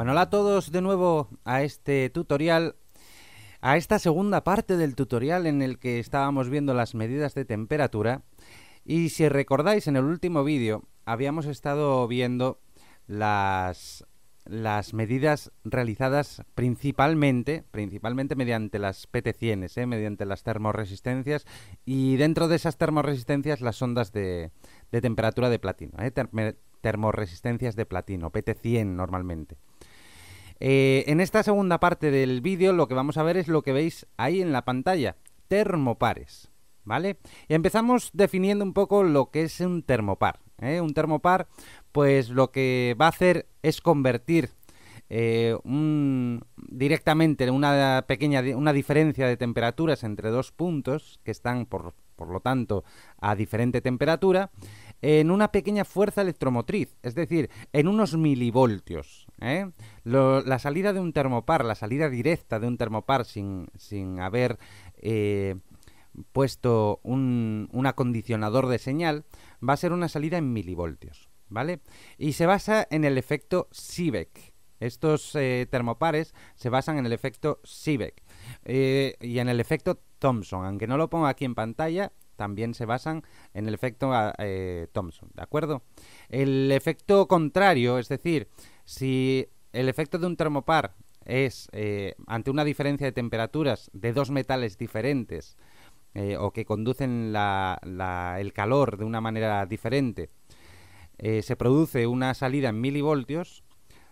Bueno, hola a todos de nuevo a este tutorial, a esta segunda parte del tutorial en el que estábamos viendo las medidas de temperatura. Y si recordáis, en el último vídeo habíamos estado viendo las, medidas realizadas principalmente, principalmente mediante las PT100, ¿eh? mediante las termoresistencias y dentro de esas termoresistencias las ondas de, temperatura de platino, ¿eh? termoresistencias de platino, PT100 normalmente. Eh, en esta segunda parte del vídeo lo que vamos a ver es lo que veis ahí en la pantalla, termopares, ¿vale? Y empezamos definiendo un poco lo que es un termopar. ¿eh? Un termopar, pues lo que va a hacer es convertir eh, directamente una pequeña una diferencia de temperaturas entre dos puntos que están por, por lo tanto a diferente temperatura en una pequeña fuerza electromotriz, es decir, en unos milivoltios. ¿eh? la salida de un termopar, la salida directa de un termopar sin, sin haber eh, puesto un, acondicionador de señal, va a ser una salida en milivoltios. ¿Vale? Y se basa en el efecto Seebeck. Estos eh, termopares se basan en el efecto Seebeck y en el efecto Thomson. Aunque no lo pongo aquí en pantalla, también se basan en el efecto ah, eh, Thomson, ¿de acuerdo? El efecto contrario, es decir, si el efecto de un termopar es eh, ante una diferencia de temperaturas de dos metales diferentes eh, o que conducen el calor de una manera diferente, se produce una salida en milivoltios.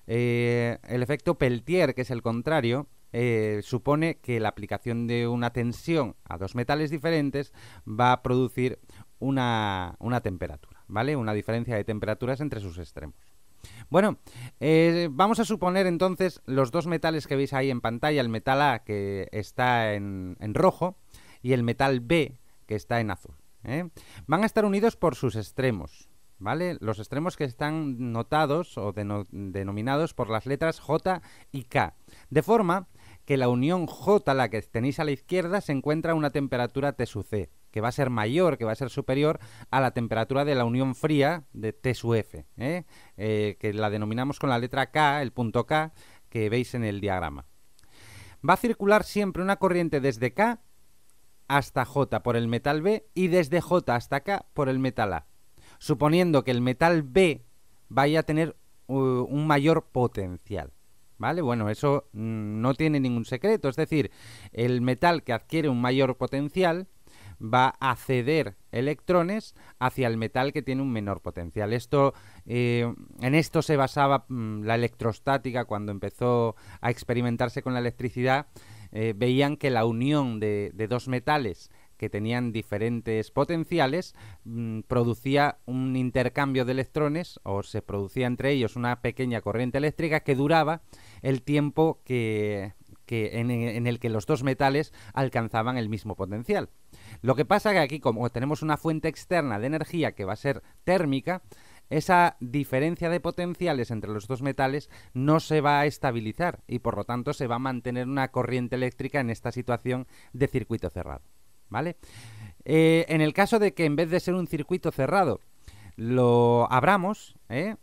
el efecto Peltier, que es el contrario, eh, supone que la aplicación de una tensión a dos metales diferentes va a producir una, temperatura, ¿vale? Una diferencia de temperaturas entre sus extremos. Bueno, eh, vamos a suponer entonces los dos metales que veis ahí en pantalla, el metal A que está en, rojo y el metal B que está en azul. ¿eh? Van a estar unidos por sus extremos, ¿vale? Los extremos que están notados o denominados por las letras J y K, de forma que la unión J, la que tenéis a la izquierda, se encuentra a una temperatura T sub C, que va a ser mayor, que va a ser superior a la temperatura de la unión fría de T sub F, ¿eh? Eh, que la denominamos con la letra K, el punto K, que veis en el diagrama. Va a circular siempre una corriente desde K hasta J por el metal B y desde J hasta K por el metal A, suponiendo que el metal B vaya a tener uh, un mayor potencial. ¿Vale? Bueno, eso mm, no tiene ningún secreto. Es decir, el metal que adquiere un mayor potencial va a ceder electrones hacia el metal que tiene un menor potencial. Esto, eh, en esto se basaba mm, la electrostática cuando empezó a experimentarse con la electricidad. Eh, veían que la unión de dos metales que tenían diferentes potenciales, mm, producía un intercambio de electrones o se producía entre ellos una pequeña corriente eléctrica que duraba el tiempo que, en, en, el que los dos metales alcanzaban el mismo potencial. Lo que pasa que aquí, como tenemos una fuente externa de energía que va a ser térmica, esa diferencia de potenciales entre los dos metales no se va a estabilizar y por lo tanto se va a mantener una corriente eléctrica en esta situación de circuito cerrado. ¿vale? Eh, en el caso de que en vez de ser un circuito cerrado, lo abramos, ¿eh?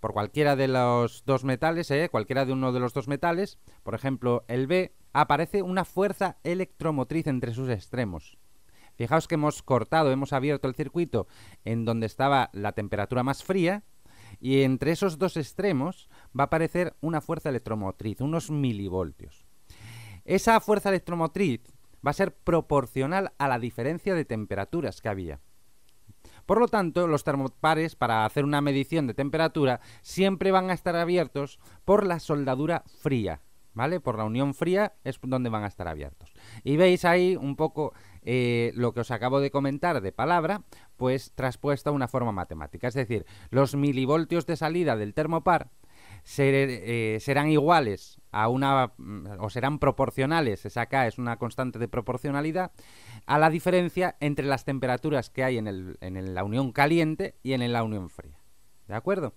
Por cualquiera de los dos metales, ¿eh? cualquiera de uno de los dos metales, por ejemplo el B, aparece una fuerza electromotriz entre sus extremos. Fijaos que hemos cortado, hemos abierto el circuito en donde estaba la temperatura más fría, y entre esos dos extremos va a aparecer una fuerza electromotriz, unos milivoltios. Esa fuerza electromotriz va a ser proporcional a la diferencia de temperaturas que había. Por lo tanto, los termopares para hacer una medición de temperatura siempre van a estar abiertos por la soldadura fría, ¿vale? Por la unión fría es donde van a estar abiertos. Y veis ahí un poco eh, lo que os acabo de comentar de palabra, pues traspuesta a una forma matemática. Es decir, los milivoltios de salida del termopar eh, serán iguales a una mm, o serán proporcionales, esa K es una constante de proporcionalidad, a la diferencia entre las temperaturas que hay en, la unión caliente y en la unión fría. ¿De acuerdo?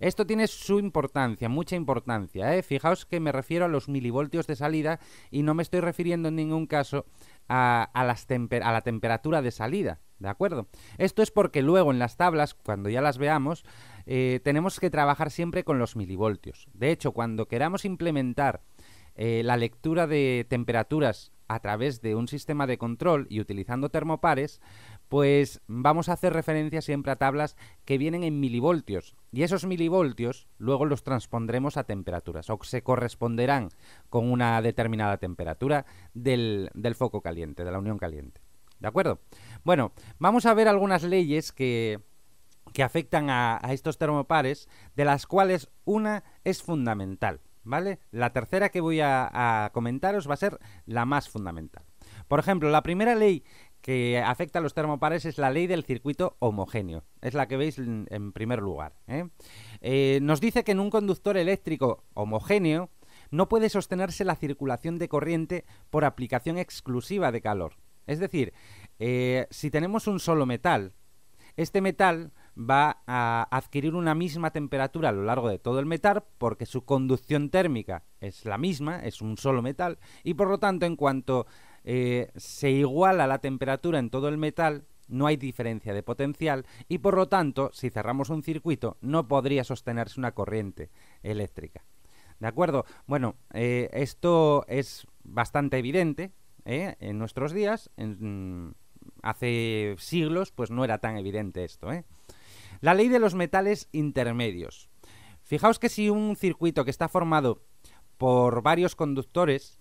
Esto tiene su importancia, mucha importancia. ¿eh? Fijaos que me refiero a los milivoltios de salida y no me estoy refiriendo en ningún caso a, a, la temperatura de salida. ¿De acuerdo? Esto es porque luego en las tablas, cuando ya las veamos, eh, tenemos que trabajar siempre con los milivoltios. De hecho, cuando queramos implementar eh, la lectura de temperaturas a través de un sistema de control y utilizando termopares, pues vamos a hacer referencia siempre a tablas que vienen en milivoltios. Y esos milivoltios luego los transpondremos a temperaturas o se corresponderán con una determinada temperatura del, del foco caliente, de la unión caliente. ¿De acuerdo? Bueno, vamos a ver algunas leyes que, que afectan a, estos termopares, de las cuales una es fundamental, ¿vale? La tercera que voy a, comentaros va a ser la más fundamental. Por ejemplo, la primera ley que afecta a los termopares es la ley del circuito homogéneo. Es la que veis en primer lugar. ¿eh? Eh, nos dice que en un conductor eléctrico homogéneo no puede sostenerse la circulación de corriente por aplicación exclusiva de calor. Es decir, eh, si tenemos un solo metal, este metal va a adquirir una misma temperatura a lo largo de todo el metal porque su conducción térmica es la misma, es un solo metal, y por lo tanto en cuanto eh, se iguala la temperatura en todo el metal, no hay diferencia de potencial y por lo tanto, si cerramos un circuito, no podría sostenerse una corriente eléctrica. ¿De acuerdo? Bueno, eh, esto es bastante evidente ¿eh? en nuestros días. hace siglos, pues no era tan evidente esto. ¿eh? La ley de los metales intermedios. Fijaos que si un circuito que está formado por varios conductores,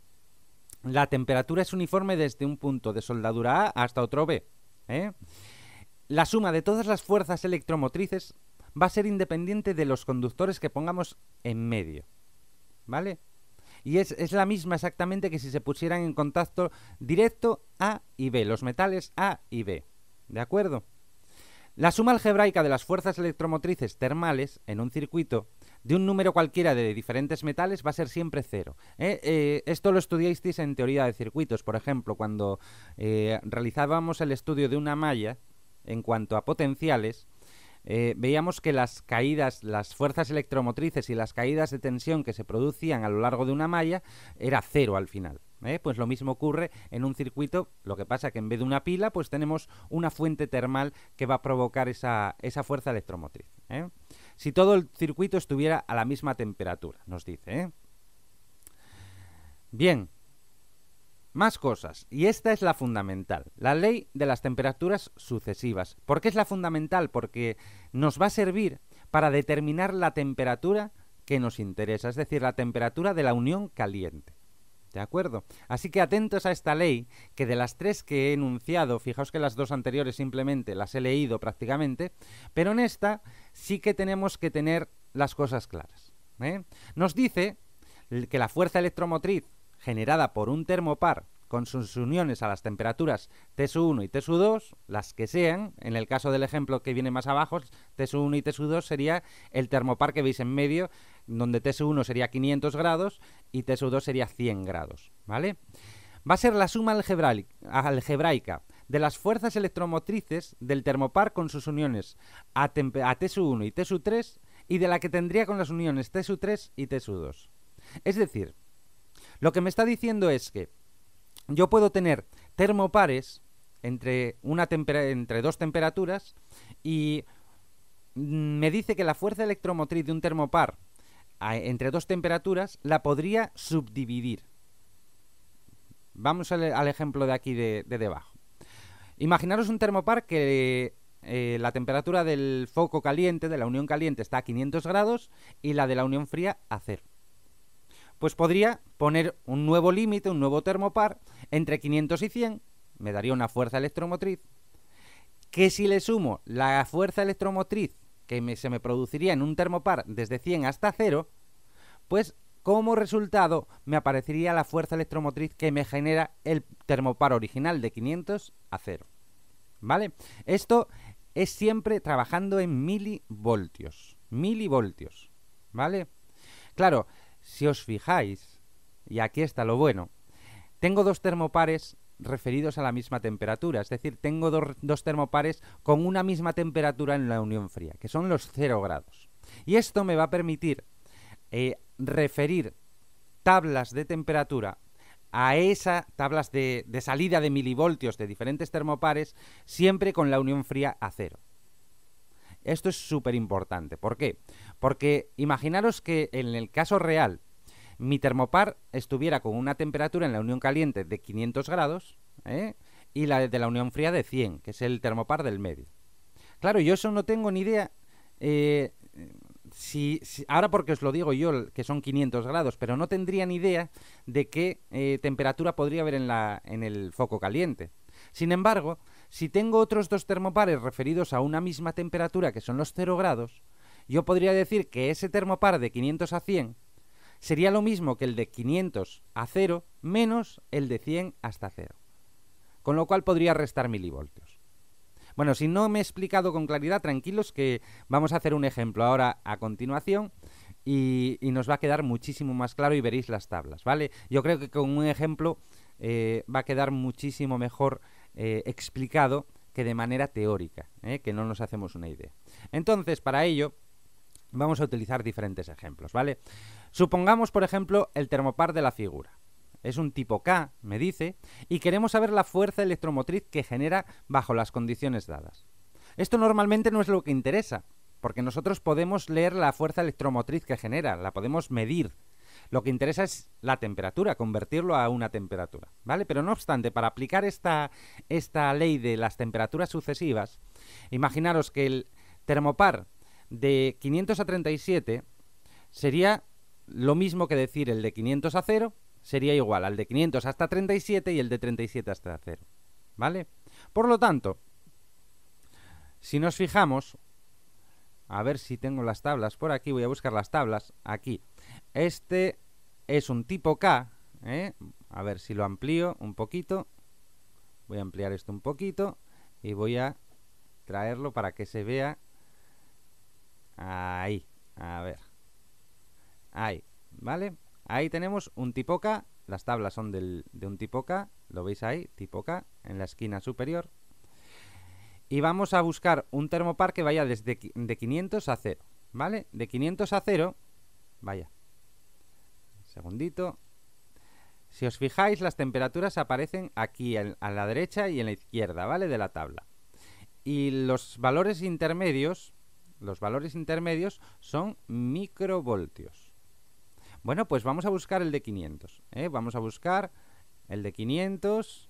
la temperatura es uniforme desde un punto de soldadura A hasta otro B. ¿eh? La suma de todas las fuerzas electromotrices va a ser independiente de los conductores que pongamos en medio. ¿Vale? Y es, es, la misma exactamente que si se pusieran en contacto directo A y B, los metales A y B. ¿De acuerdo? La suma algebraica de las fuerzas electromotrices termales en un circuito de un número cualquiera de diferentes metales va a ser siempre cero. ¿eh? Eh, esto lo estudiasteis en teoría de circuitos, por ejemplo, cuando eh, realizábamos el estudio de una malla en cuanto a potenciales, veíamos que las caídas, las fuerzas electromotrices y las caídas de tensión que se producían a lo largo de una malla era cero al final. ¿eh? Pues lo mismo ocurre en un circuito, lo que pasa es que en vez de una pila, pues tenemos una fuente termal que va a provocar esa, fuerza electromotriz. ¿eh? Si todo el circuito estuviera a la misma temperatura, nos dice. ¿eh? Bien, más cosas, y esta es la fundamental, la ley de las temperaturas sucesivas. ¿Por qué es la fundamental? Porque nos va a servir para determinar la temperatura que nos interesa, es decir, la temperatura de la unión caliente. ¿De acuerdo? Así que atentos a esta ley, que de las tres que he enunciado, fijaos que las dos anteriores simplemente las he leído prácticamente, pero en esta sí que tenemos que tener las cosas claras. ¿eh? Nos dice que la fuerza electromotriz generada por un termopar con sus uniones a las temperaturas TSU1 y TSU2, las que sean, en el caso del ejemplo que viene más abajo, t 1 y TSU2 sería el termopar que veis en medio, donde TSU1 sería 500 grados y t 2 sería 100 grados, ¿vale? Va a ser la suma algebraica de las fuerzas electromotrices del termopar con sus uniones a, t 1 y t 3 y de la que tendría con las uniones t 3 y t 2 Es decir, lo que me está diciendo es que yo puedo tener termopares entre, una entre dos temperaturas y mm, me dice que la fuerza electromotriz de un termopar entre dos temperaturas, la podría subdividir. Vamos al, ejemplo de aquí de, debajo. Imaginaros un termopar que eh, la temperatura del foco caliente, de la unión caliente, está a 500 grados y la de la unión fría a cero. Pues podría poner un nuevo límite, un nuevo termopar, entre 500 y 100, me daría una fuerza electromotriz, que si le sumo la fuerza electromotriz que se me produciría en un termopar desde 100 hasta 0, pues como resultado me aparecería la fuerza electromotriz que me genera el termopar original de 500 a 0. ¿Vale? Esto es siempre trabajando en milivoltios. Milivoltios. ¿Vale? Claro, si os fijáis, y aquí está lo bueno, tengo dos termopares referidos a la misma temperatura. Es decir, tengo dos, termopares con una misma temperatura en la unión fría, que son los 0 grados. Y esto me va a permitir eh, referir tablas de temperatura a esas tablas de, de, salida de milivoltios de diferentes termopares siempre con la unión fría a cero. Esto es súper importante. ¿Por qué? Porque imaginaros que en el caso real mi termopar estuviera con una temperatura en la unión caliente de 500 grados ¿eh? y la de la unión fría de 100, que es el termopar del medio. Claro, yo eso no tengo ni idea. Eh, si, ahora porque os lo digo yo, que son 500 grados, pero no tendría ni idea de qué eh, temperatura podría haber en, en el foco caliente. Sin embargo, si tengo otros dos termopares referidos a una misma temperatura, que son los 0 grados, yo podría decir que ese termopar de 500 a 100 sería lo mismo que el de 500 a 0 menos el de 100 hasta 0. Con lo cual podría restar milivoltios. Bueno, si no me he explicado con claridad, tranquilos que vamos a hacer un ejemplo ahora a continuación y, nos va a quedar muchísimo más claro y veréis las tablas, ¿vale? Yo creo que con un ejemplo eh, va a quedar muchísimo mejor eh, explicado que de manera teórica, ¿eh? que no nos hacemos una idea. Entonces, para ello, Vamos a utilizar diferentes ejemplos, ¿vale? Supongamos, por ejemplo, el termopar de la figura. Es un tipo K, me dice, y queremos saber la fuerza electromotriz que genera bajo las condiciones dadas. Esto normalmente no es lo que interesa, porque nosotros podemos leer la fuerza electromotriz que genera, la podemos medir. Lo que interesa es la temperatura, convertirlo a una temperatura, ¿vale? Pero no obstante, para aplicar esta, esta ley de las temperaturas sucesivas, imaginaros que el termopar de 500 a 37 sería lo mismo que decir el de 500 a 0 sería igual al de 500 hasta 37 y el de 37 hasta 0. ¿Vale? Por lo tanto, si nos fijamos, a ver si tengo las tablas por aquí, voy a buscar las tablas aquí. Este es un tipo K, ¿eh? a ver si lo amplío un poquito. Voy a ampliar esto un poquito y voy a traerlo para que se vea Ahí, a ver. Ahí, ¿vale? Ahí tenemos un tipo K, las tablas son del, de un tipo K, lo veis ahí, tipo K, en la esquina superior. Y vamos a buscar un termopar que vaya desde de 500 a 0, ¿vale? De 500 a 0, vaya. segundito. Si os fijáis, las temperaturas aparecen aquí a la derecha y en la izquierda, ¿vale? De la tabla. Y los valores intermedios los valores intermedios son microvoltios. Bueno, pues vamos a buscar el de 500. ¿eh? Vamos a buscar el de 500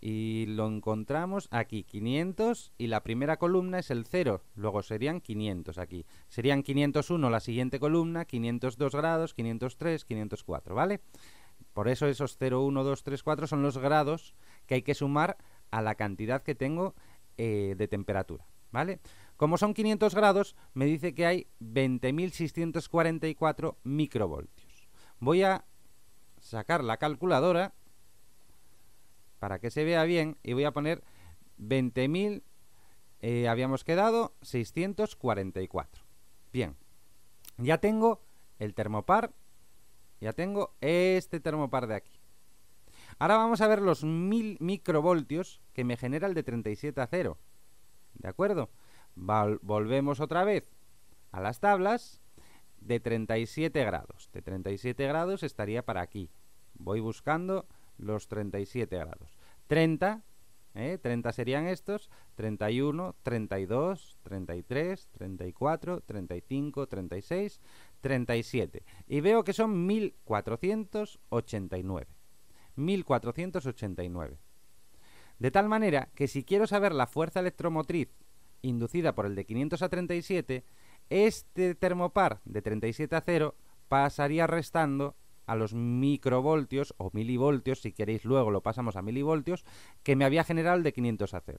y lo encontramos aquí, 500 y la primera columna es el 0, luego serían 500 aquí. Serían 501 la siguiente columna, 502 grados, 503, 504, ¿vale? Por eso esos 0, 1, 2, 3, 4 son los grados que hay que sumar a la cantidad que tengo eh, de temperatura, ¿vale? Como son 500 grados, me dice que hay 20.644 microvoltios. Voy a sacar la calculadora para que se vea bien y voy a poner 20.000, eh, habíamos quedado 644. Bien, ya tengo el termopar, ya tengo este termopar de aquí. Ahora vamos a ver los 1000 microvoltios que me genera el de 37 a 0. ¿De acuerdo? volvemos otra vez a las tablas de 37 grados. De 37 grados estaría para aquí. Voy buscando los 37 grados. 30, 30 serían estos, 31, 32, 33, 34, 35, 36, 37. Y veo que son 1489. 1489. De tal manera que si quiero saber la fuerza electromotriz inducida por el de 500 a 37, este termopar de 37 a 0 pasaría restando a los microvoltios o milivoltios, si queréis luego lo pasamos a milivoltios, que me había generado el de 500 a 0.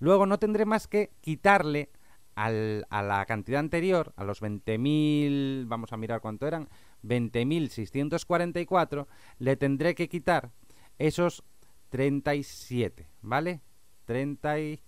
Luego no tendré más que quitarle a la cantidad anterior, a los 20.000, vamos a mirar cuánto eran, 20.644, le tendré que quitar esos 37, ¿vale? 37.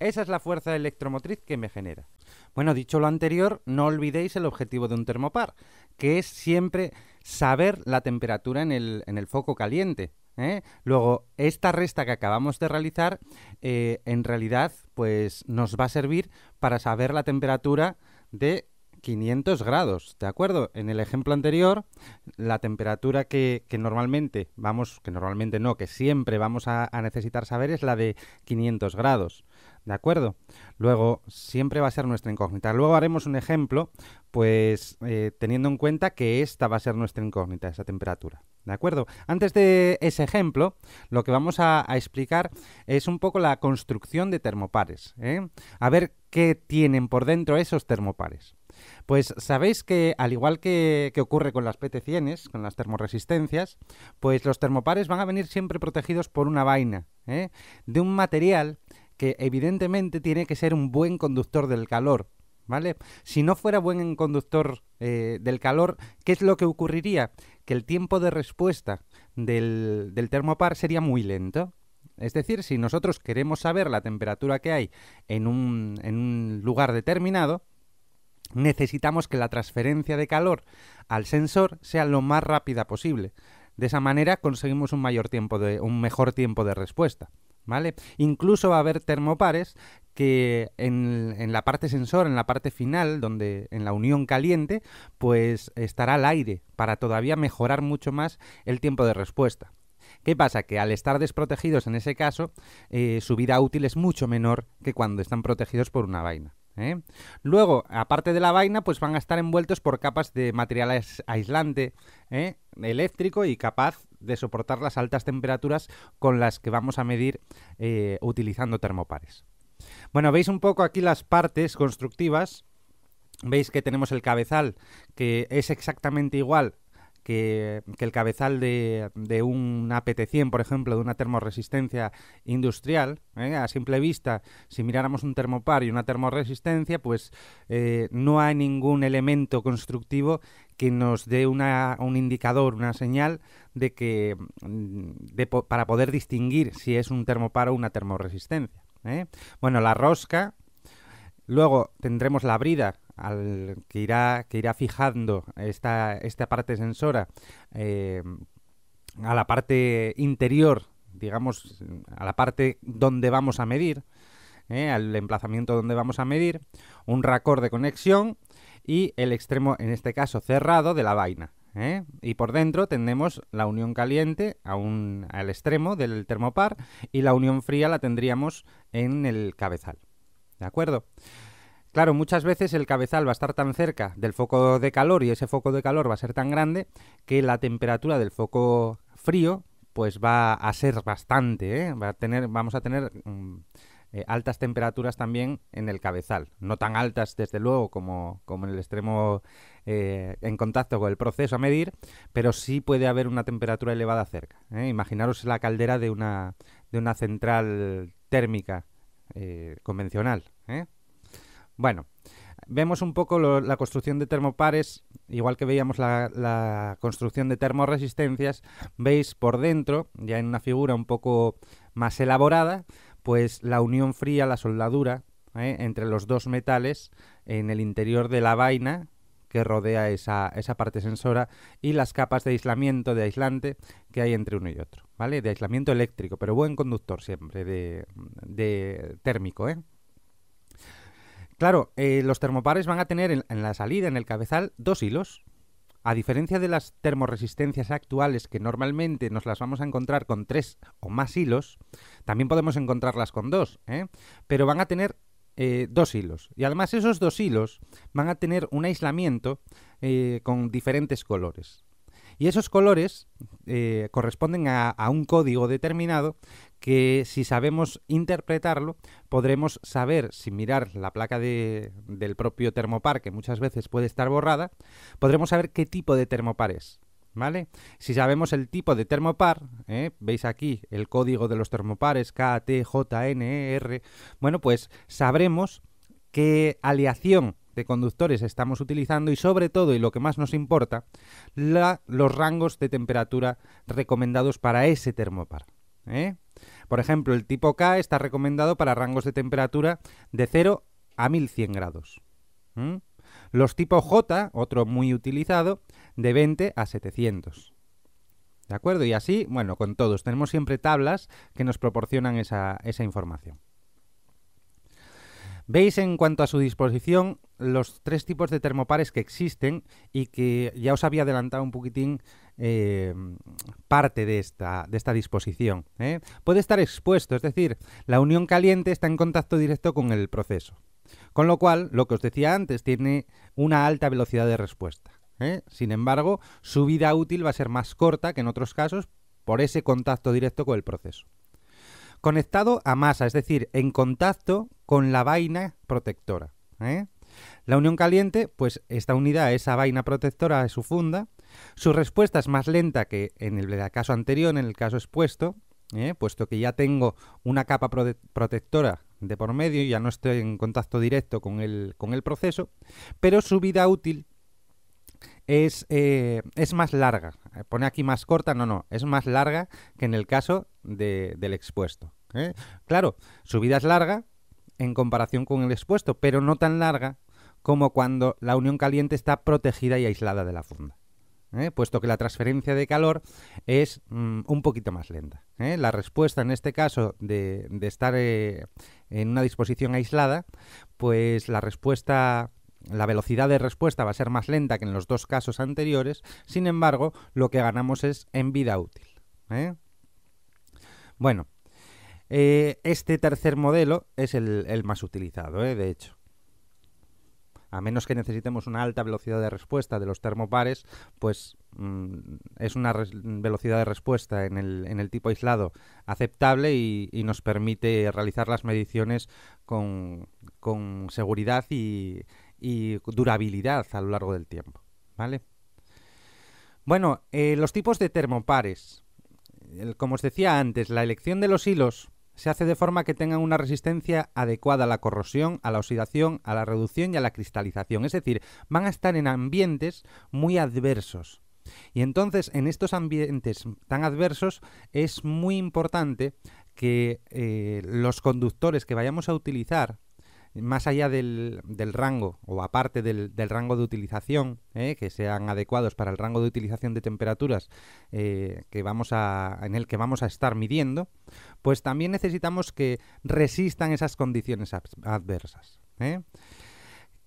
Esa es la fuerza electromotriz que me genera. Bueno, dicho lo anterior, no olvidéis el objetivo de un termopar, que es siempre saber la temperatura en el, foco caliente. ¿eh? Luego, esta resta que acabamos de realizar, eh, en realidad, pues nos va a servir para saber la temperatura de 500 grados, ¿de acuerdo? En el ejemplo anterior, la temperatura que, normalmente vamos, que normalmente no, que siempre vamos a necesitar saber es la de 500 grados. ¿De acuerdo? Luego, siempre va a ser nuestra incógnita. Luego haremos un ejemplo, pues eh, teniendo en cuenta que esta va a ser nuestra incógnita, esa temperatura. ¿De acuerdo? Antes de ese ejemplo, lo que vamos a, explicar es un poco la construcción de termopares. ¿eh? A ver qué tienen por dentro esos termopares. Pues sabéis que, al igual que, ocurre con las PT100, con las termoresistencias, pues los termopares van a venir siempre protegidos por una vaina, ¿eh? de un material que evidentemente tiene que ser un buen conductor del calor, ¿vale? Si no fuera buen conductor eh, del calor, ¿qué es lo que ocurriría? Que el tiempo de respuesta del, termopar sería muy lento. Es decir, si nosotros queremos saber la temperatura que hay en un, en un lugar determinado, necesitamos que la transferencia de calor al sensor sea lo más rápida posible. De esa manera conseguimos un mayor tiempo de, un mejor tiempo de respuesta. ¿vale? Incluso va a haber termopares que en, la parte sensor, en la parte final, donde en la unión caliente, pues estará el aire para todavía mejorar mucho más el tiempo de respuesta. ¿Qué pasa? Que al estar desprotegidos en ese caso, eh, su vida útil es mucho menor que cuando están protegidos por una vaina. ¿eh? Luego, aparte de la vaina, pues van a estar envueltos por capas de material aislante ¿eh? eléctrico y capaz de soportar las altas temperaturas con las que vamos a medir eh, utilizando termopares. Bueno, veis un poco aquí las partes constructivas. Veis que tenemos el cabezal, que es exactamente igual que, el cabezal de, un APT-100, por ejemplo, de una termoresistencia industrial. ¿eh? A simple vista, si miráramos un termopar y una termoresistencia pues eh, no hay ningún elemento constructivo que nos dé una, un indicador, una señal de que mm, para poder distinguir si es un termoparo o una termoresistencia. ¿eh? Bueno, la rosca, luego tendremos la brida al, que, irá, que irá fijando esta, esta parte sensora eh, a la parte interior, digamos, a la parte donde vamos a medir. ¿eh? al emplazamiento donde vamos a medir, un racor de conexión y el extremo, en este caso cerrado, de la vaina. ¿eh? Y por dentro tendremos la unión caliente a al extremo del termopar y la unión fría la tendríamos en el cabezal. ¿De acuerdo? Claro, muchas veces el cabezal va a estar tan cerca del foco de calor y ese foco de calor va a ser tan grande que la temperatura del foco frío pues va a ser bastante, ¿eh? va a tener, vamos a tener mm, eh, altas temperaturas también en el cabezal. No tan altas, desde luego, como, en el extremo eh, en contacto con el proceso a medir, pero sí puede haber una temperatura elevada cerca. ¿eh? Imaginaros la caldera de una, de una central térmica convencional. Bueno, vemos un poco la construcción de termopares, igual que veíamos la, la, construcción de termoresistencias, veis por dentro, ya en una figura un poco más elaborada, pues la unión fría, la soldadura ¿eh? entre los dos metales en el interior de la vaina que rodea esa, parte sensora y las capas de aislamiento, de aislante que hay entre uno y otro, ¿vale? De aislamiento eléctrico, pero buen conductor siempre, de, térmico, ¿eh? Claro, eh, los termopares van a tener en, la salida, en el cabezal, dos hilos, a diferencia de las termoresistencias actuales que normalmente nos las vamos a encontrar con tres o más hilos, también podemos encontrarlas con dos, ¿eh? pero van a tener eh, dos hilos. Y además esos dos hilos van a tener un aislamiento eh, con diferentes colores. Y esos colores eh, corresponden a, un código determinado que si sabemos interpretarlo, podremos saber, sin mirar la placa de, del propio termopar, que muchas veces puede estar borrada, podremos saber qué tipo de termopar es. ¿Vale? Si sabemos el tipo de termopar, ¿eh? veis aquí el código de los termopares, K, T, J, N, e, R, bueno, pues sabremos qué aleación conductores estamos utilizando y sobre todo, y lo que más nos importa, la, los rangos de temperatura recomendados para ese termopar. ¿eh? Por ejemplo, el tipo K está recomendado para rangos de temperatura de 0 a 1100 grados. Los tipo J, otro muy utilizado, de 20 a 700. ¿De acuerdo? Y así, bueno, con todos. Tenemos siempre tablas que nos proporcionan esa información. Veis en cuanto a su disposición los tres tipos de termopares que existen y que ya os había adelantado un poquitín eh, parte de esta, de esta disposición. ¿eh? Puede estar expuesto, es decir, la unión caliente está en contacto directo con el proceso. Con lo cual, lo que os decía antes, tiene una alta velocidad de respuesta. ¿eh? Sin embargo, su vida útil va a ser más corta que en otros casos por ese contacto directo con el proceso. Conectado a masa, es decir, en contacto con la vaina protectora. ¿eh? La unión caliente, pues esta unidad, esa vaina protectora es su funda. Su respuesta es más lenta que en el caso anterior, en el caso expuesto, ¿eh? puesto que ya tengo una capa protectora de por medio, y ya no estoy en contacto directo con el, con el proceso, pero su vida útil eh, es, más larga. Eh, pone aquí más corta, no, no, es más larga que en el caso del expuesto. ¿eh? Claro, su vida es larga en comparación con el expuesto, pero no tan larga como cuando la unión caliente está protegida y aislada de la funda. puesto que la transferencia de calor es mm, un poquito más lenta. La respuesta en este caso de, de estar en una disposición aislada, pues la respuesta la velocidad de respuesta va a ser más lenta que en los dos casos anteriores, sin embargo, lo que ganamos es en vida útil. ¿eh? Bueno, eh, este tercer modelo es el, más utilizado, ¿eh? de hecho. A menos que necesitemos una alta velocidad de respuesta de los termopares, pues mm, es una velocidad de respuesta en el, tipo aislado aceptable y, nos permite realizar las mediciones con, con seguridad y, y durabilidad a lo largo del tiempo. ¿Vale? Bueno, eh, los tipos de termopares. Como os decía antes, la elección de los hilos se hace de forma que tengan una resistencia adecuada a la corrosión, a la oxidación, a la reducción y a la cristalización. Es decir, van a estar en ambientes muy adversos. Y entonces, en estos ambientes tan adversos, es muy importante que eh, los conductores que vayamos a utilizar más allá del, rango o aparte del, rango de utilización, eh, que sean adecuados para el rango de utilización de temperaturas eh, que vamos en el que vamos a estar midiendo, pues también necesitamos que resistan esas condiciones adversas. Eh,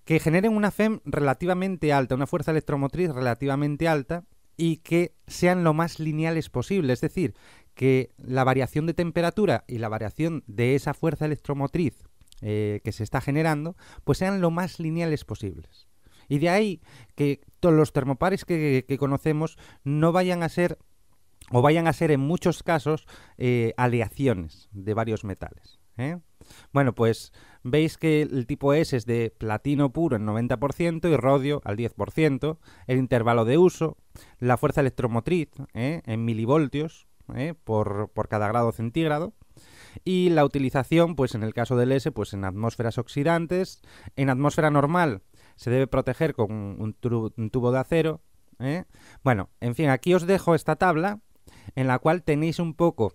que generen una FEM relativamente alta, una fuerza electromotriz relativamente alta y que sean lo más lineales posible, es decir, que la variación de temperatura y la variación de esa fuerza electromotriz eh, que se está generando, pues sean lo más lineales posibles. Y de ahí que todos los termopares que, conocemos no vayan a ser o vayan a ser en muchos casos eh, aleaciones de varios metales. ¿eh? Bueno, pues veis que el tipo S es de platino puro en 90% y rodio al 10%, el intervalo de uso, la fuerza electromotriz en milivoltios por cada grado centígrado, y la utilización, pues en el caso del S, pues en atmósferas oxidantes, en atmósfera normal se debe proteger con un, tubo de acero. ¿eh? Bueno, en fin, aquí os dejo esta tabla en la cual tenéis un poco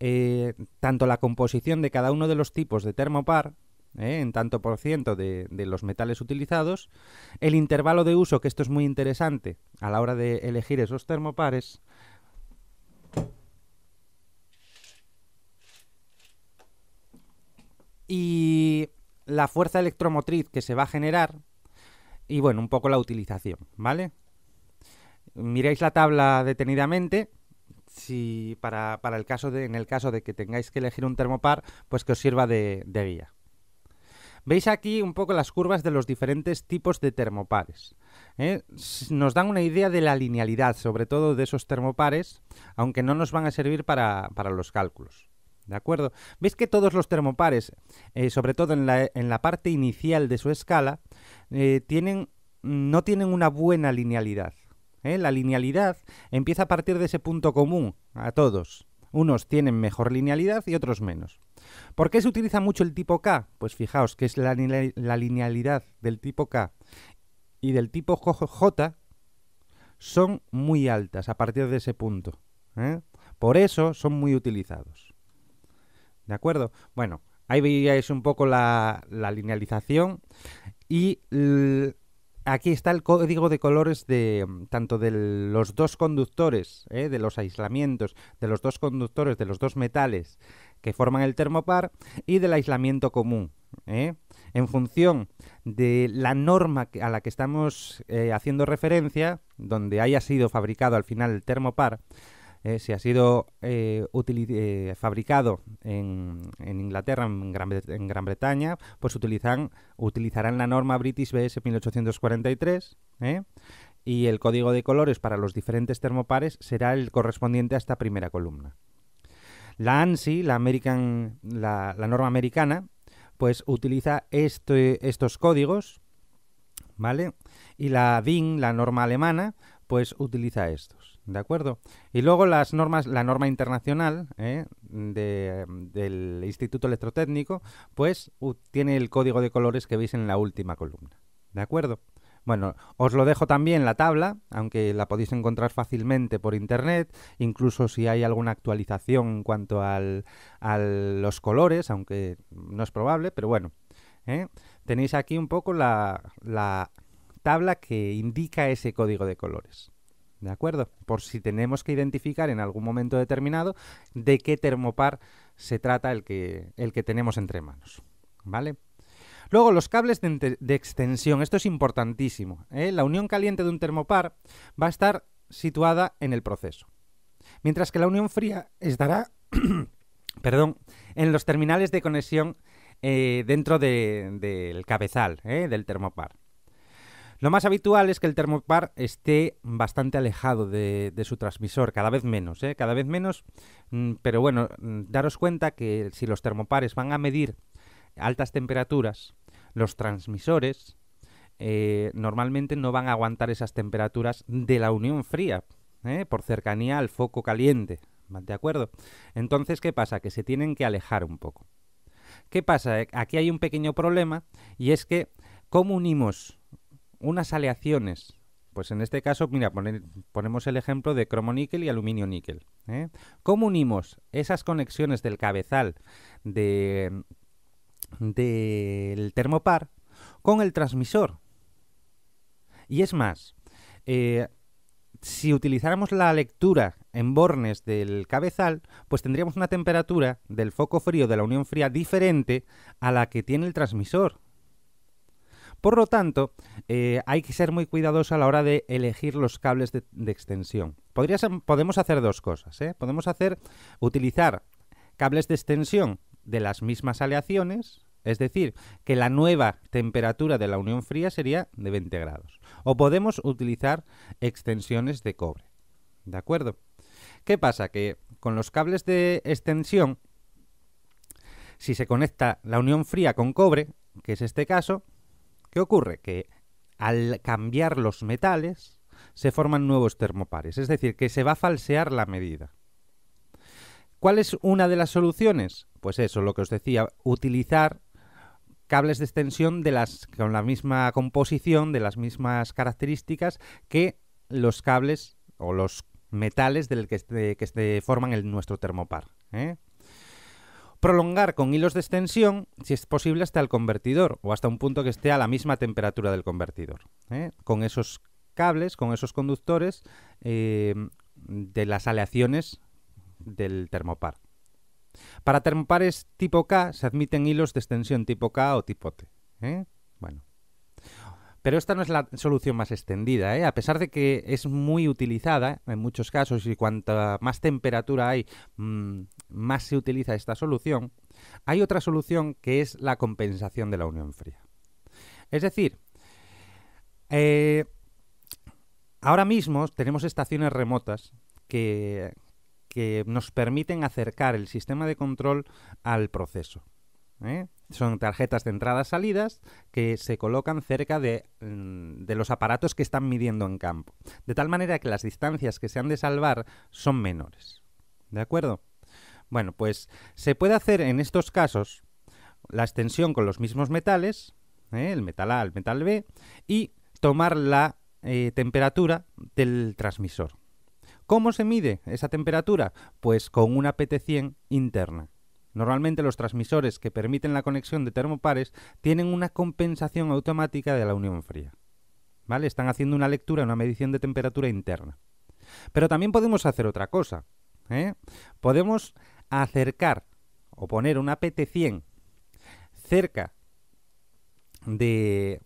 eh, tanto la composición de cada uno de los tipos de termopar, ¿eh? en tanto por ciento de, los metales utilizados, el intervalo de uso, que esto es muy interesante a la hora de elegir esos termopares, y la fuerza electromotriz que se va a generar y bueno, un poco la utilización, ¿vale? Miráis la tabla detenidamente si para, para el caso de, en el caso de que tengáis que elegir un termopar, pues que os sirva de, guía. Veis aquí un poco las curvas de los diferentes tipos de termopares. ¿eh? Nos dan una idea de la linealidad, sobre todo de esos termopares, aunque no nos van a servir para, para los cálculos. ¿De acuerdo? ¿Veis que todos los termopares, eh, sobre todo en la, parte inicial de su escala, eh, tienen, no tienen una buena linealidad? ¿eh? La linealidad empieza a partir de ese punto común a todos. Unos tienen mejor linealidad y otros menos. ¿Por qué se utiliza mucho el tipo K? Pues fijaos que es la, la linealidad del tipo K y del tipo J son muy altas a partir de ese punto. Por eso son muy utilizados. ¿De acuerdo? Bueno, ahí veíais un poco la, linealización y aquí está el código de colores de tanto de los dos conductores, ¿eh? de los aislamientos, de los dos conductores, de los dos metales que forman el termopar y del aislamiento común. ¿eh? En función de la norma a la que estamos eh, haciendo referencia, donde haya sido fabricado al final el termopar, eh, si ha sido eh, eh, fabricado en, Inglaterra, en Gran, Bretaña, pues utilizarán la norma British BS 1843 y el código de colores para los diferentes termopares será el correspondiente a esta primera columna. La ANSI, la, norma americana, pues utiliza este, estos códigos, ¿vale? Y la DIN, la norma alemana, pues utiliza esto. ¿De acuerdo? Y luego las normas, la norma internacional ¿eh? del Instituto Electrotécnico, pues tiene el código de colores que veis en la última columna. ¿De acuerdo? Bueno, os lo dejo también la tabla, aunque la podéis encontrar fácilmente por internet, incluso si hay alguna actualización en cuanto al, a los colores, aunque no es probable, pero bueno. ¿eh? Tenéis aquí un poco la, la tabla que indica ese código de colores. ¿De acuerdo? Por si tenemos que identificar en algún momento determinado de qué termopar se trata el que, el que tenemos entre manos. ¿Vale? Luego, los cables de, extensión. Esto es importantísimo. ¿eh? La unión caliente de un termopar va a estar situada en el proceso. Mientras que la unión fría estará perdón, en los terminales de conexión eh, dentro del cabezal, ¿eh? del termopar. Lo más habitual es que el termopar esté bastante alejado de, su transmisor, cada vez menos, ¿eh? cada vez menos. Mm, pero bueno, mm, daros cuenta que si los termopares van a medir altas temperaturas, los transmisores eh, normalmente no van a aguantar esas temperaturas de la unión fría, ¿eh? por cercanía al foco caliente. ¿De acuerdo? Entonces, ¿qué pasa? Que se tienen que alejar un poco. ¿Qué pasa? Aquí hay un pequeño problema y es que, ¿cómo unimos unas aleaciones. Pues en este caso, mira, ponemos el ejemplo de cromo níquel y aluminio níquel. ¿eh? ¿Cómo unimos esas conexiones del cabezal del de, termopar con el transmisor? Y es más, eh, si utilizáramos la lectura en bornes del cabezal, pues tendríamos una temperatura del foco frío de la unión fría diferente a la que tiene el transmisor. Por lo tanto, eh, hay que ser muy cuidadosos a la hora de elegir los cables de, extensión. podemos hacer dos cosas. ¿eh? Podemos hacer utilizar cables de extensión de las mismas aleaciones, es decir, que la nueva temperatura de la unión fría sería de 20 grados. O podemos utilizar extensiones de cobre. ¿De acuerdo? ¿Qué pasa? Que con los cables de extensión, si se conecta la unión fría con cobre, que es este caso, ocurre? Que al cambiar los metales se forman nuevos termopares, es decir, que se va a falsear la medida. ¿Cuál es una de las soluciones? Pues eso, lo que os decía, utilizar cables de extensión de las, con la misma composición, de las mismas características que los cables o los metales del que, que se forman el, nuestro termopar. ¿eh? prolongar con hilos de extensión, si es posible, hasta el convertidor o hasta un punto que esté a la misma temperatura del convertidor. ¿eh? Con esos cables, con esos conductores eh, de las aleaciones del termopar. Para termopares tipo K se admiten hilos de extensión tipo K o tipo T. ¿eh? Bueno. Pero esta no es la solución más extendida, ¿eh? a pesar de que es muy utilizada en muchos casos y cuanta más temperatura hay, mm, más se utiliza esta solución, hay otra solución que es la compensación de la unión fría. Es decir, eh, ahora mismo tenemos estaciones remotas que nos permiten acercar el sistema de control al proceso. ¿eh? Son tarjetas de entrada salidas que se colocan cerca mm, de, los aparatos que están midiendo en campo, de tal manera que las distancias que se han de salvar son menores. ¿De acuerdo? Bueno, pues se puede hacer en estos casos la extensión con los mismos metales, ¿eh? el metal A, el metal B, y tomar la eh, temperatura del transmisor. ¿Cómo se mide esa temperatura? Pues con una PT100 interna. Normalmente los transmisores que permiten la conexión de termopares tienen una compensación automática de la unión fría. ¿Vale? Están haciendo una lectura, una medición de temperatura interna. Pero también podemos hacer otra cosa. ¿eh? Podemos acercar o poner una PT100 cerca de,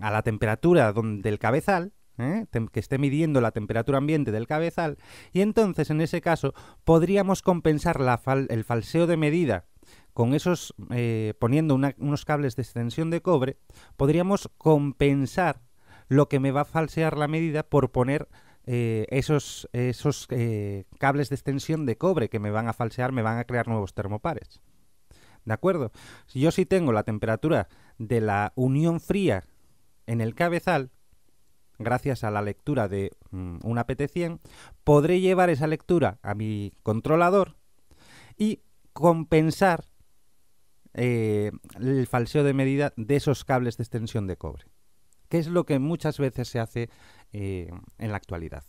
a la temperatura del cabezal ¿eh? que esté midiendo la temperatura ambiente del cabezal, y entonces en ese caso podríamos compensar el falseo de medida con esos, eh, poniendo unos cables de extensión de cobre, podríamos compensar lo que me va a falsear la medida por poner eh, esos, esos cables de extensión de cobre que me van a falsear, me van a crear nuevos termopares. ¿De acuerdo? Si yo sí tengo la temperatura de la unión fría en el cabezal, gracias a la lectura de una mm, un 100 podré llevar esa lectura a mi controlador y compensar eh, el falseo de medida de esos cables de extensión de cobre, que es lo que muchas veces se hace eh, en la actualidad.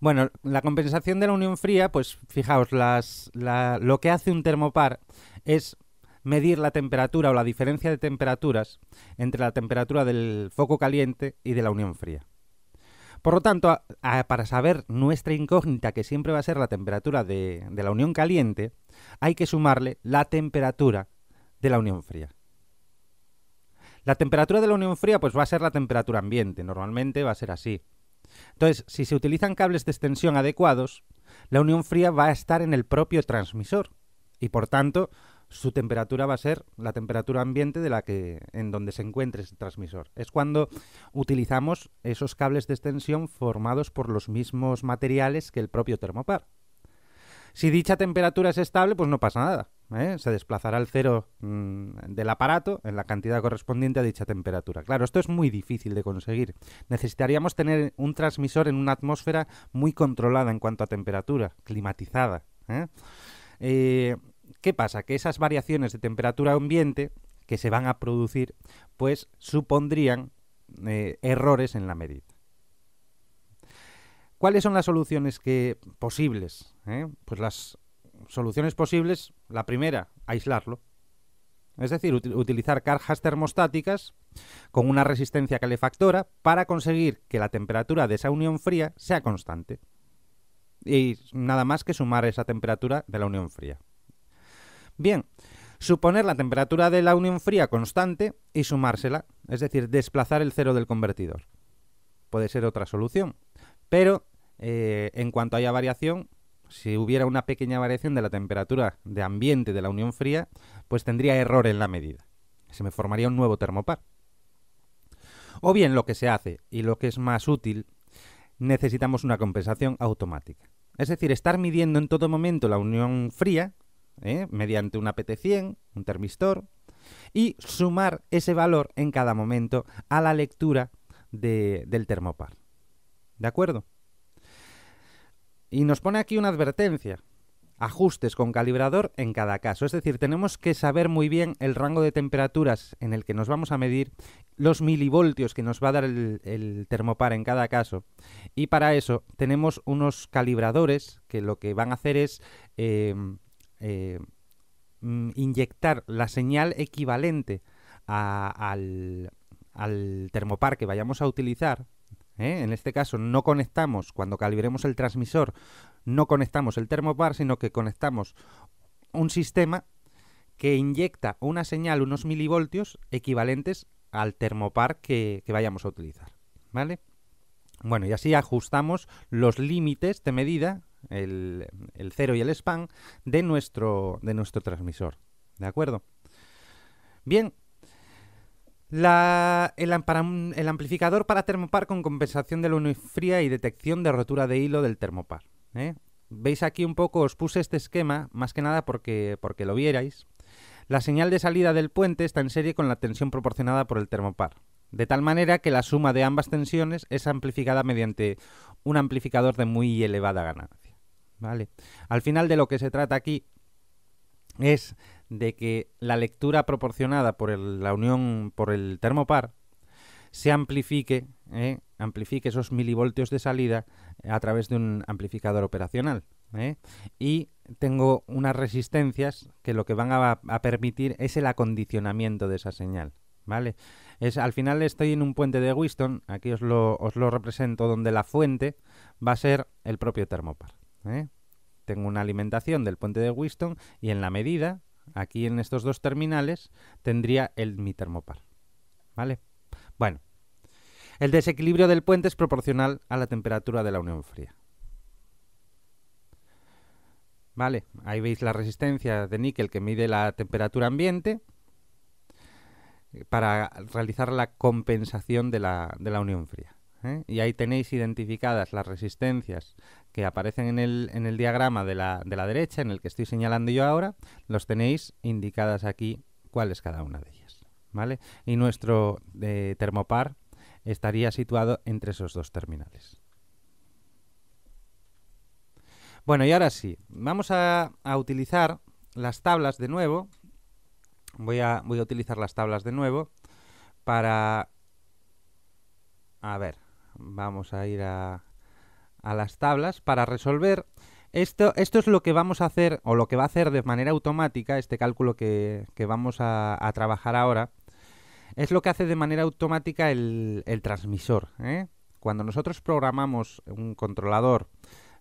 Bueno, la compensación de la unión fría, pues fijaos, las, lo que hace un termopar es medir la temperatura o la diferencia de temperaturas entre la temperatura del foco caliente y de la unión fría. Por lo tanto, para saber nuestra incógnita, que siempre va a ser la temperatura de, de la unión caliente, hay que sumarle la temperatura de la unión fría. La temperatura de la unión fría pues va a ser la temperatura ambiente, normalmente va a ser así. Entonces, si se utilizan cables de extensión adecuados, la unión fría va a estar en el propio transmisor y por tanto su temperatura va a ser la temperatura ambiente de la que en donde se encuentre ese transmisor. Es cuando utilizamos esos cables de extensión formados por los mismos materiales que el propio termopar. Si dicha temperatura es estable, pues no pasa nada. ¿eh? Se desplazará el cero mm, del aparato en la cantidad correspondiente a dicha temperatura. Claro, esto es muy difícil de conseguir. Necesitaríamos tener un transmisor en una atmósfera muy controlada en cuanto a temperatura, climatizada. ¿eh? eh ¿Qué pasa? Que esas variaciones de temperatura ambiente que se van a producir, pues supondrían eh, errores en la medida. ¿Cuáles son las soluciones que, posibles? Eh? Pues las soluciones posibles, la primera, aislarlo. Es decir, utilizar cajas termostáticas con una resistencia calefactora para conseguir que la temperatura de esa unión fría sea constante. Y nada más que sumar esa temperatura de la unión fría. Bien, suponer la temperatura de la unión fría constante y sumársela, es decir, desplazar el cero del convertidor. Puede ser otra solución. Pero eh, en cuanto haya variación, si hubiera una pequeña variación de la temperatura de ambiente de la unión fría, pues tendría error en la medida. Se me formaría un nuevo termopar. O bien lo que se hace, y lo que es más útil, necesitamos una compensación automática. Es decir, estar midiendo en todo momento la unión fría ¿eh? mediante un APT100, un termistor, y sumar ese valor en cada momento a la lectura del termopar. ¿De acuerdo? Y nos pone aquí una advertencia. Ajustes con calibrador en cada caso. Es decir, tenemos que saber muy bien el rango de temperaturas en el que nos vamos a medir, los milivoltios que nos va a dar el, termopar en cada caso. Y para eso tenemos unos calibradores que lo que van a hacer es eh, eh, mm, inyectar la señal equivalente al, termopar que vayamos a utilizar, ¿eh? en este caso no conectamos, cuando calibremos el transmisor, no conectamos el termopar, sino que conectamos un sistema que inyecta una señal, unos milivoltios equivalentes al termopar que, que vayamos a utilizar. ¿Vale? Bueno, y así ajustamos los límites de medida el, cero y el spam de nuestro, de nuestro transmisor. ¿De acuerdo? Bien. el, amplificador para termopar con compensación de la fría y detección de rotura de hilo del termopar. ¿eh? Veis aquí un poco, os puse este esquema, más que nada porque, porque lo vierais. La señal de salida del puente está en serie con la tensión proporcionada por el termopar, de tal manera que la suma de ambas tensiones es amplificada mediante un amplificador de muy elevada ganancia. ¿vale? Al final de lo que se trata aquí es de que la lectura proporcionada por la unión, por el termopar, se amplifique, ¿eh? amplifique esos milivoltios de salida eh, a través de un amplificador operacional. ¿eh? Y tengo unas resistencias que lo que van a, permitir es el acondicionamiento de esa señal. ¿Vale? Es, al final estoy en un puente de Winston, aquí os lo represento, donde la fuente va a ser el propio termopar. ¿eh? Tengo una alimentación del puente de Winston y en la medida, aquí en estos dos terminales, tendría el, mi termopar. ¿Vale? Bueno, el desequilibrio del puente es proporcional a la temperatura de la unión fría. Vale, ahí veis la resistencia de níquel que mide la temperatura ambiente para realizar la compensación de la, de la unión fría. ¿eh? y ahí tenéis identificadas las resistencias que aparecen en el, diagrama de la, derecha, en el que estoy señalando yo ahora, los tenéis indicadas aquí cuál es cada una de ellas. ¿vale? Y nuestro eh, termopar estaría situado entre esos dos terminales. Bueno, y ahora sí, vamos a, utilizar las tablas de nuevo. Voy a, voy a utilizar las tablas de nuevo para... A ver, Vamos a ir a, a las tablas para resolver. Esto, esto es lo que vamos a hacer, o lo que va a hacer de manera automática, este cálculo que, vamos a, trabajar ahora, es lo que hace de manera automática el, transmisor. ¿eh? Cuando nosotros programamos un controlador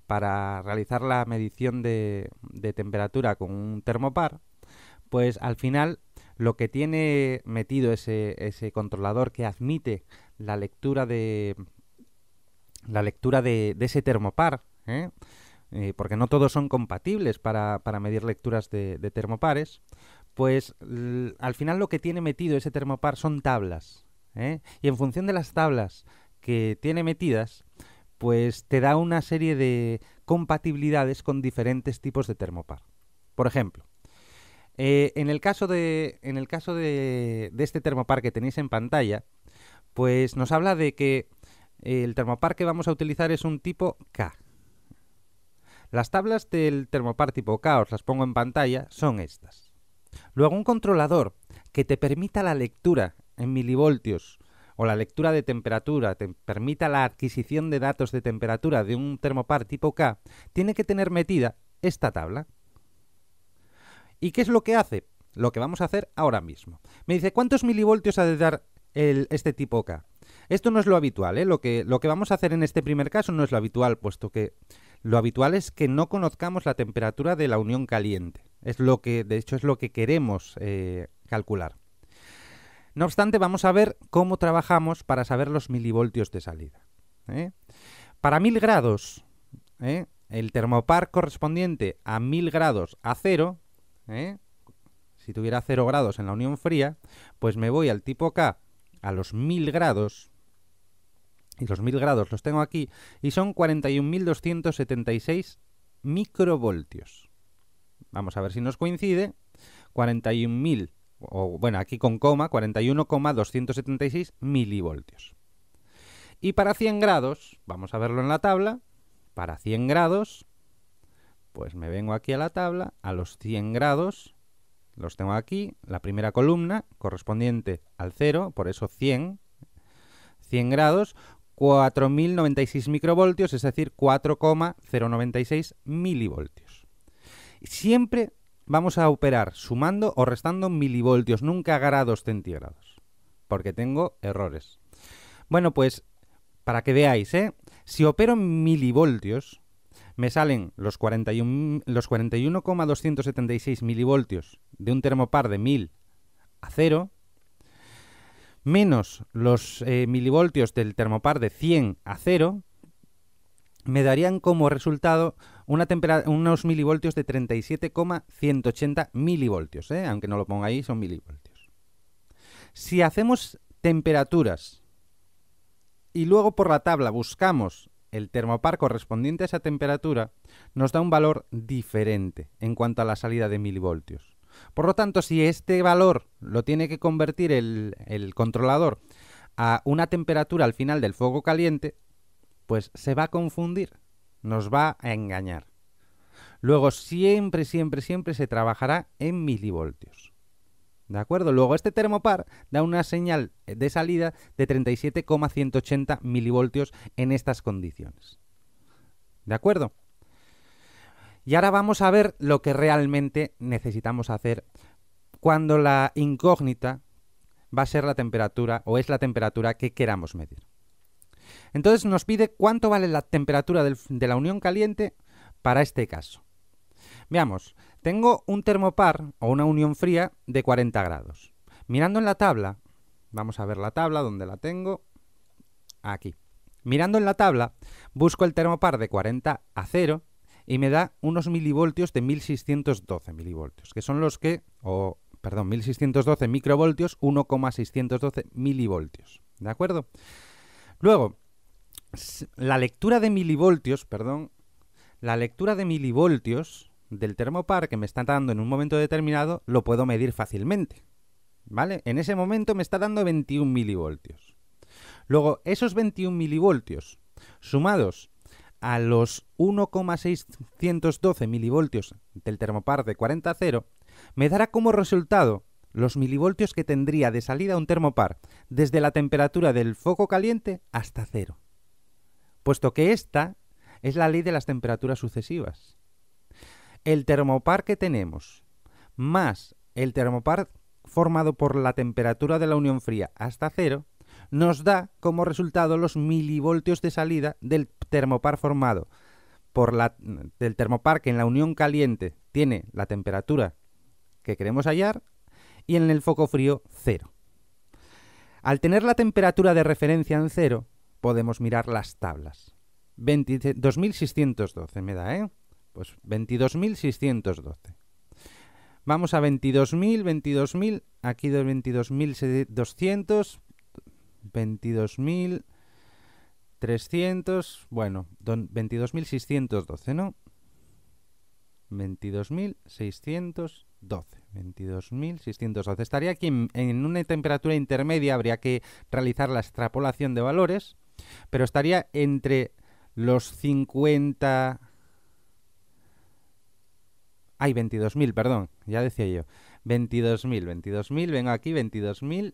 para realizar la medición de, temperatura con un termopar, pues al final lo que tiene metido ese controlador que admite la lectura de, la lectura de, ese termopar, ¿eh? Eh, porque no todos son compatibles para, medir lecturas de, termopares, pues al final lo que tiene metido ese termopar son tablas. ¿eh? Y en función de las tablas que tiene metidas, pues te da una serie de compatibilidades con diferentes tipos de termopar. Por ejemplo, en el caso, de, en el caso de, de este termopar que tenéis en pantalla, pues nos habla de que el termopar que vamos a utilizar es un tipo K. Las tablas del termopar tipo K, os las pongo en pantalla, son estas. Luego un controlador que te permita la lectura en milivoltios o la lectura de temperatura, te permita la adquisición de datos de temperatura de un termopar tipo K, tiene que tener metida esta tabla. ¿Y qué es lo que hace? Lo que vamos a hacer ahora mismo. Me dice, ¿cuántos milivoltios ha de dar este tipo K? Esto no es lo habitual, ¿eh? lo, que, lo que vamos a hacer en este primer caso no es lo habitual, puesto que lo habitual es que no conozcamos la temperatura de la unión caliente. Es lo que, de hecho, es lo que queremos eh, calcular. No obstante, vamos a ver cómo trabajamos para saber los milivoltios de salida. ¿eh? Para mil grados, el termopar correspondiente a mil grados a cero, si tuviera 0 grados en la unión fría, pues me voy al tipo K a los 1000 grados y los 1000 grados los tengo aquí, y son 41.276 microvoltios. Vamos a ver si nos coincide. 41.000, o bueno, aquí con coma, 41,276 milivoltios. Y para 100 grados, vamos a verlo en la tabla, para 100 grados, pues me vengo aquí a la tabla, a los 100 grados, los tengo aquí, la primera columna correspondiente al 0, por eso 100, 100 grados, 4.096 microvoltios, es decir, 4,096 milivoltios. Siempre vamos a operar sumando o restando milivoltios, nunca grados centígrados, porque tengo errores. Bueno, pues para que veáis, ¿eh? si opero milivoltios, me salen los 41,276 los milivoltios de un termopar de 1000 a 0 menos los eh, milivoltios del termopar de 100 a 0, me darían como resultado unos milivoltios de 37,180 milivoltios, ¿eh? aunque no lo ponga ahí, son milivoltios. Si hacemos temperaturas y luego por la tabla buscamos el termopar correspondiente a esa temperatura, nos da un valor diferente en cuanto a la salida de milivoltios. Por lo tanto, si este valor lo tiene que convertir el, controlador a una temperatura al final del fuego caliente, pues se va a confundir, nos va a engañar. Luego siempre, siempre, siempre se trabajará en milivoltios. ¿De acuerdo? Luego este termopar da una señal de salida de 37,180 milivoltios en estas condiciones. ¿De acuerdo? Y ahora vamos a ver lo que realmente necesitamos hacer cuando la incógnita va a ser la temperatura o es la temperatura que queramos medir. Entonces nos pide cuánto vale la temperatura de la unión caliente para este caso. Veamos, tengo un termopar o una unión fría de 40 grados. Mirando en la tabla, vamos a ver la tabla donde la tengo, aquí. Mirando en la tabla, busco el termopar de 40 a 0 y me da unos milivoltios de 1612 milivoltios, que son los que, o perdón, 1612 microvoltios, 1,612 milivoltios. ¿De acuerdo? Luego, la lectura de milivoltios, perdón, la lectura de milivoltios del termopar que me está dando en un momento determinado lo puedo medir fácilmente. ¿Vale? En ese momento me está dando 21 milivoltios. Luego, esos 21 milivoltios sumados a los 1,612 milivoltios del termopar de 40-0, me dará como resultado los milivoltios que tendría de salida un termopar desde la temperatura del foco caliente hasta cero, puesto que esta es la ley de las temperaturas sucesivas. El termopar que tenemos más el termopar formado por la temperatura de la unión fría hasta cero nos da como resultado los milivoltios de salida del termopar formado por la, del termopar que en la unión caliente tiene la temperatura que queremos hallar y en el foco frío cero. Al tener la temperatura de referencia en cero, podemos mirar las tablas. 2612 me da, ¿eh? Pues 22.612. Vamos a 22.000, 22.000, aquí de 22.200, 22.300, bueno, 22.612, ¿no? 22.612. 22.612. Estaría aquí en, una temperatura intermedia, habría que realizar la extrapolación de valores, pero estaría entre los 50... Hay 22.000, perdón, ya decía yo. 22.000, 22.000, vengo aquí, 22.000.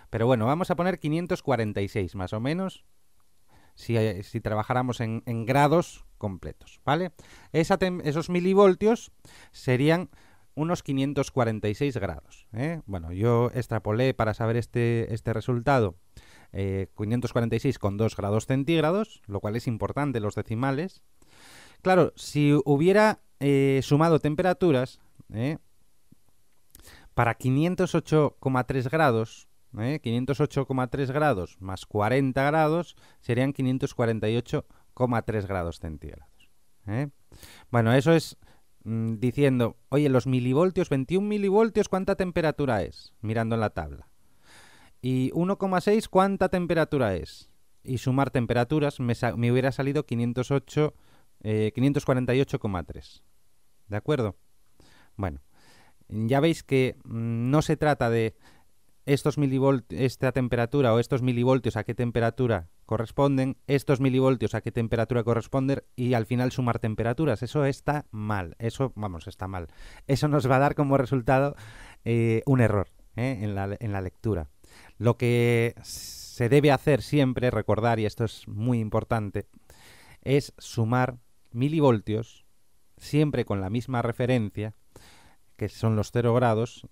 Pero bueno, vamos a poner 546 más o menos, si, eh, trabajáramos en, grados completos, ¿vale? esos milivoltios serían unos 546 grados. ¿eh? Bueno, yo extrapolé para saber este, este resultado 546 eh, con 2 grados centígrados, lo cual es importante, los decimales. Claro, si hubiera sumado temperaturas, para 508,3 grados, 508,3 ¿eh? grados más 40 grados serían 548,3 grados centígrados. ¿eh? Bueno, eso es mm, diciendo, oye, los milivoltios, 21 milivoltios, ¿cuánta temperatura es? Mirando en la tabla. Y 1,6, ¿cuánta temperatura es? Y sumar temperaturas, me, hubiera salido 508, 548,3. Eh, ¿De acuerdo? Bueno, ya veis que mm, no se trata de estos milivoltios, esta temperatura o estos milivoltios a qué temperatura corresponden, estos milivoltios a qué temperatura corresponden y al final sumar temperaturas. Eso está mal, eso, vamos, está mal. Eso nos va a dar como resultado eh, un error ¿eh? en, la, en la lectura. Lo que se debe hacer siempre, recordar, y esto es muy importante, es sumar milivoltios siempre con la misma referencia que son los 0 grados,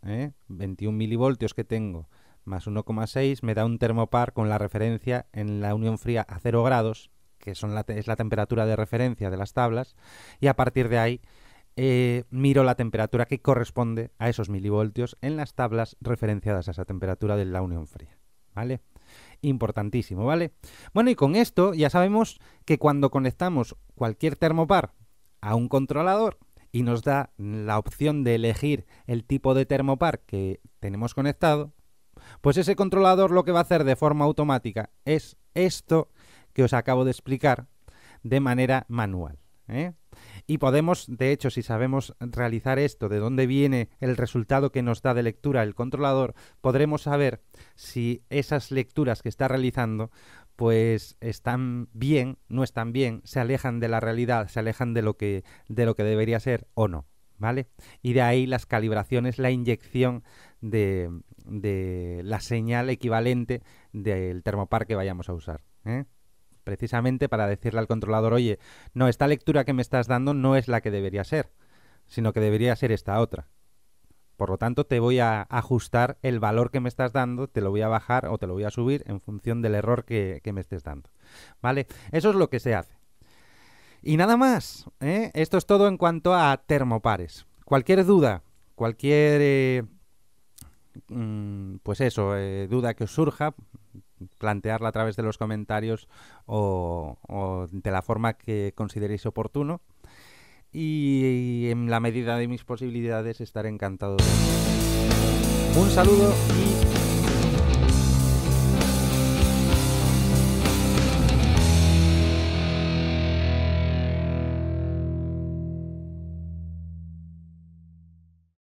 21 ¿eh? milivoltios que tengo, más 1,6, me da un termopar con la referencia en la unión fría a 0 grados, que es la temperatura de referencia de las tablas, y a partir de ahí eh, miro la temperatura que corresponde a esos milivoltios en las tablas referenciadas a esa temperatura de la unión fría. ¿Vale? Importantísimo, ¿vale? Bueno, y con esto ya sabemos que cuando conectamos cualquier termopar a un controlador, y nos da la opción de elegir el tipo de termopar que tenemos conectado, pues ese controlador lo que va a hacer de forma automática es esto que os acabo de explicar de manera manual. ¿eh? Y podemos, de hecho, si sabemos realizar esto, de dónde viene el resultado que nos da de lectura el controlador, podremos saber si esas lecturas que está realizando pues están bien, no están bien, se alejan de la realidad, se alejan de lo que, de lo que debería ser o no. ¿Vale? Y de ahí las calibraciones, la inyección de, de la señal equivalente del termopar que vayamos a usar. ¿eh? Precisamente para decirle al controlador, oye, no, esta lectura que me estás dando no es la que debería ser, sino que debería ser esta otra. Por lo tanto, te voy a ajustar el valor que me estás dando, te lo voy a bajar o te lo voy a subir en función del error que, me estés dando. ¿Vale? Eso es lo que se hace. Y nada más. ¿eh? Esto es todo en cuanto a termopares. Cualquier duda, cualquier... Eh, mm, pues eso, eh, duda que os surja, plantearla a través de los comentarios o de la forma que consideréis oportuno y, en la medida de mis posibilidades estaré encantado de... Un saludo y